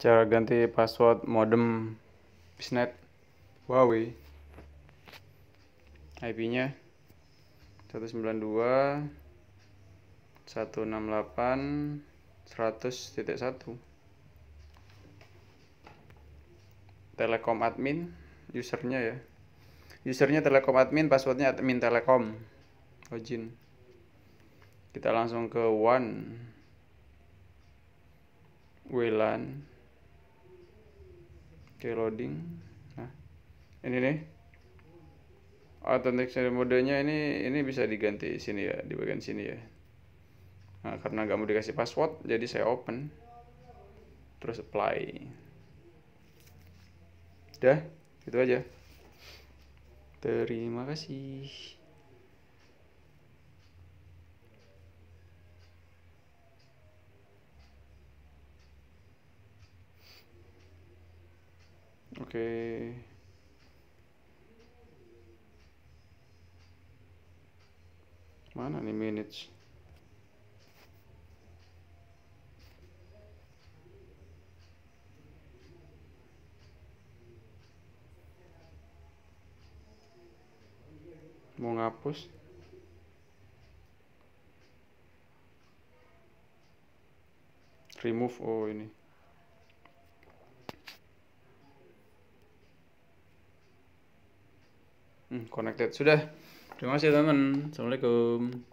cara ganti password modem bisnet Huawei IP nya 192.168.100.1 telekom admin usernya ya usernya telekom admin passwordnya admin telekom login kita langsung ke one WLAN oke loading nah ini nih authentic seri modenya ini ini bisa diganti sini ya di bagian sini ya nah karena nggak mau dikasih password jadi saya open terus apply udah itu aja terima kasih Oke. Okay. Mana nih minutes? Mau ngapus? Remove oh ini. hmm, connected sudah terima kasih teman assalamualaikum